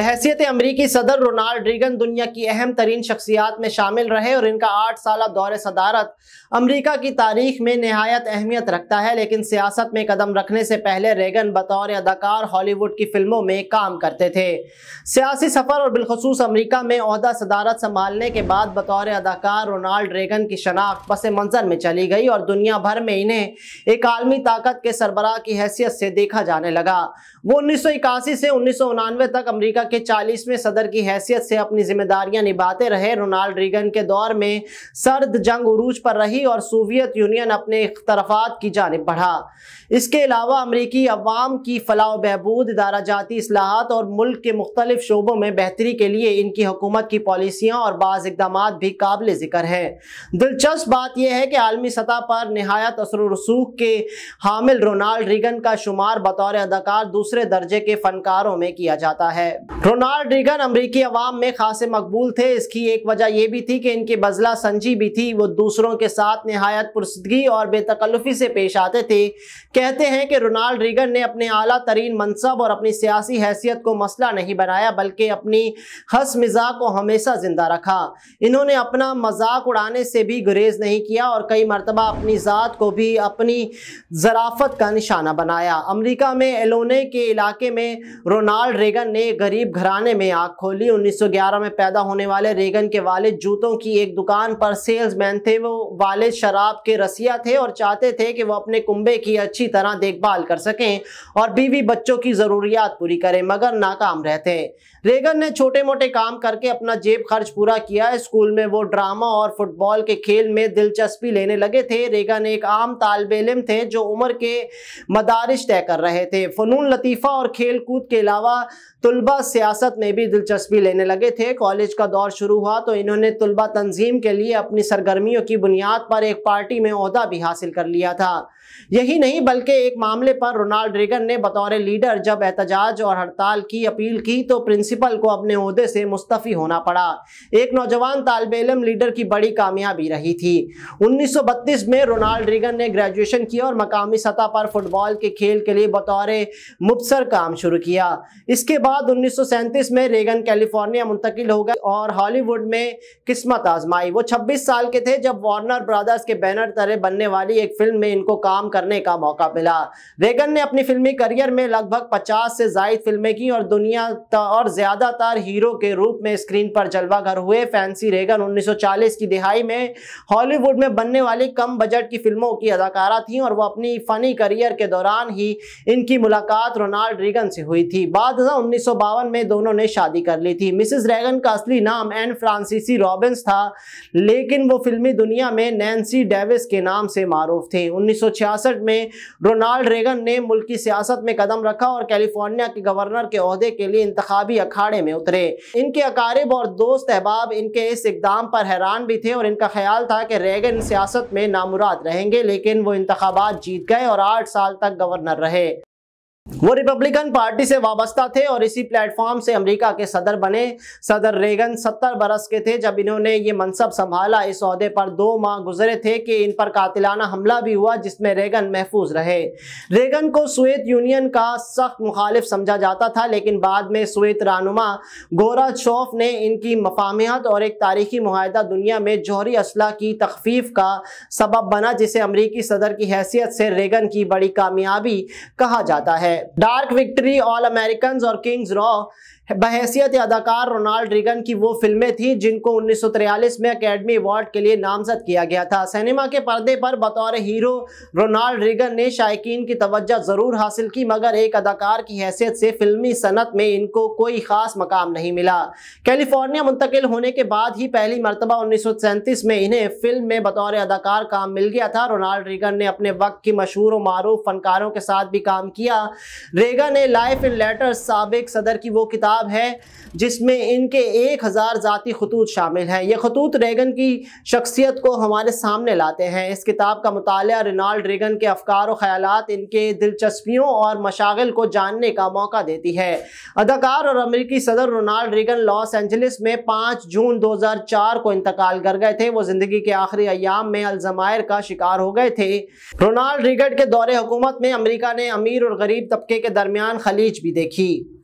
बहसीत अमरीकी सदर Ronald Reagan दुनिया की अहम तरीन शख्सियात में शामिल रहे और इनका आठ साल दौर सदारत अमरीका की तारीख में नहायत अहमियत रखता है लेकिन सियासत में कदम रखने से पहले रेगन बतौर अदाकार हॉलीवुड की फिल्मों में काम करते थे सियासी सफ़र और बिलखसूस अमरीका में अहदा सदारत संभालने के बाद बतौर अदाकार रोनाल्ड रेगन की शनाख्त पस मंज़र में चली गई और दुनिया भर में इन्हें एक आलमी ताकत के सरबराह की हैसियत से देखा जाने लगा वो उन्नीस से उन्नीस तक अमरीका के चालीसवें सदर की हैसियत से अपनी जिम्मेदारियां निभाते रहे रोनाल्ड रीगन के दौर में सर्द जंग उरूज पर रही और सोवियत यूनियन अपने इख्तरफात की जानब बढ़ा इसके अलावा अमरीकी अवाम की फलाह बहबूद इदारा जाती असलाहत और मुल्क के मुख्तलिफ शोबों में बेहतरी के लिए इनकी हुकूमत की पॉलिसियाँ और बाज़ इकदाम भी काबिल ज़िक्र हैं दिलचस्प बात यह है कि आलमी सतह पर नहायत असर रसूख के हामिल रोनाल्ड रिगन का शुमार बतौर अदाकार दूसरे दर्जे के फनकारों में किया जाता है रोनाल्ड रिगन अमरीकी अवाम में खासे मकबूल थे इसकी एक वजह यह भी थी कि इनकी बजला संजी भी थी वो दूसरों के साथ नहायत पुरसदगी और बेतकल्लुफ़ी से पेश आते थे कहते हैं कि रोनाल्ड रिगन ने अपने अला तरीन मनसब और अपनी सियासी हैसियत को मसला नहीं बनाया बल्कि अपनी हंस मिजाक को हमेशा ज़िंदा रखा इन्होंने अपना मजाक उड़ाने से भी गुरेज नहीं किया और कई मरतबा अपनी ज़ात को भी अपनी ज़राफत का निशाना बनाया अमरीका में एलोने के इलाके में रोनाल्ड रेगन ने गरीब घराने में आग खोली 1911 में पैदा होने वाले रेगन के वाले जूतों की एक दुकान पर सेल्समैन थे वो वाले शराब के रसिया थे और चाहते थे कि वो अपने कुंबे की अच्छी तरह देखभाल कर सकें और बीवी बच्चों की ज़रूरियात पूरी करें मगर नाकाम रहते रेगन ने छोटे मोटे काम करके अपना जेब खर्च पूरा किया स्कूल में वो ड्रामा और फुटबॉल के खेल में दिलचस्पी लेने लगे थे रेगन एक आम तालब इलम थे जो उम्र के मदारिश तय कर रहे थे फ़नून लतीफ़ा और खेल कूद के अलावा तलबा से सियासत में भी दिलचस्पी लेने लगे थे कॉलेज का दौर शुरू हुआ तो इन्होंने तलबा तंजीम के लिए अपनी सरगर्मियों की बुनियाद पर एक पार्टी में अहदा भी हासिल कर लिया था यही नहीं बल्कि एक मामले पर रोनाल्ड रेगन ने बतौर लीडर जब एहतजाज और हड़ताल की अपील की तो प्रिंसिपल को अपने अहदे से मुस्तफ़ी होना पड़ा एक नौजवान तालब इलम लीडर की बड़ी कामयाबी रही थी उन्नीस में रोनाल्ड रेगन ने ग्रेजुएशन किया और मकामी सतह पर फुटबॉल के खेल के लिए बतौर मुबसर काम शुरू किया इसके बाद 1937 में रेगन कैलिफोर्निया मुंतकिल हो गए और हॉलीवुड में किस्मत आजमाई वो 26 साल के थे जब वार्नर ब्रदर्स के बैनर तरह बनने वाली एक फिल्म में इनको काम करने का मौका मिला रेगन ने अपनी फिल्मी करियर में लगभग 50 से जायद फिल्में की और दुनिया और ज़्यादातर हीरो के रूप में स्क्रीन पर जलवाघर हुए फैंसी रेगन उन्नीस की दिहाई में हॉलीवुड में बनने वाली कम बजट की फिल्मों की अदाकारा थी और वो अपनी फ़नी करियर के दौरान ही इनकी मुलाकात रोनाल्ड रीगन से हुई थी बाद उन्नीस મે બંનેને شادی કરી લીધી મિસિસ રેગન કાસ્લી નામ એન્ડ ફ્રાન્સીસી રોબન્સ થા લેકિન વો ફિલ્મી દુનિયા મે નન્સી ડેવિસ કે નામ સે મારૂફ થી 1966 મે રો ナル ડ રેગન ને મુલકી સિયાસત મે કદમ રખા ઓર કેલિફોર્નિયા કે ગવર્નર કે ઓધે કે લિયે ઇંતખાબી અખાડે મે ઉતરે ઇનકે અકારબ ઓર દોસ્ત અહબ ઇનકે ઇસ ઇક્દામ પર હરાન ભી થે ઓર ઇનકા ખ્યાલ થા કે રેગન સિયાસત મે નામુરાદ રહેંગે લેકિન વો ઇંતખાબાત જીત ગયે ઓર 8 સાલ તક ગવર્નર રહે वो रिपब्लिकन पार्टी से वाबस्ता थे और इसी प्लेटफॉर्म से अमेरिका के सदर बने सदर रेगन सत्तर बरस के थे जब इन्होंने ये मनसब संभाला इस अहदे पर दो माह गुजरे थे कि इन पर कातिलाना हमला भी हुआ जिसमें रेगन महफूज रहे रेगन को स्वेत यूनियन का सख्त मुखालिफ समझा जाता था लेकिन बाद में स्वेत रानुमा गोरा शौफ ने इनकी मफामियात और एक तारीखी माहिदा दुनिया में जौहरी असला की तखफीफ का सबब बना जिसे अमरीकी सदर की हैसियत से रेगन की बड़ी कामयाबी कहा जाता है डार्क विक्ट्री ऑल अमेरिकन और किंग्स रॉ बहसीत अदाकार रोनाल्ड रिगन की वो फिल्में थी जिनको 1943 में अकेडमी अवार्ड के लिए नामजद किया गया था सिनेमा के पर्दे पर बतौर हीरो रोनाल्ड रिगन ने शायकीन की तवज्जो ज़रूर हासिल की मगर एक अदाकार की हैसियत से फिल्मी सनत में इनको कोई ख़ास मकाम नहीं मिला कैलिफोर्निया मुंतकिल होने के बाद ही पहली मरतबा उन्नीस में इन्हें फिल्म में बतौर अदाकार काम मिल गया था रोनाल्ड रिगन ने अपने वक्त की मशहूर और मरूफ फनकारों के साथ भी काम किया रेगा ने लाइफ इन लेटर सबक सदर की वो किताब है जिसमें इनके एक हज़ार ज़ाती खतूत शामिल हैं ये खतूत रेगन की शख्सियत को हमारे सामने लाते हैं इस किताब का मताल रिनाल्ड रेगन के अफकार और ख्याल इनके दिलचस्पियों और मशागिल को जानने का मौका देती है अदाकार और अमरीकी सदर रोनाल्ड रेगन लॉस एंजलिस में पाँच जून दो हज़ार चार को इंतकाल कर गए थे वो ज़िंदगी के आखिरी अयाम में अलजमायर का शिकार हो गए थे रोनाल्ड रिगन के दौरे हुकूमत में अमरीका ने अमीर और गरीब तबके के दरमियान खलीज भी देखी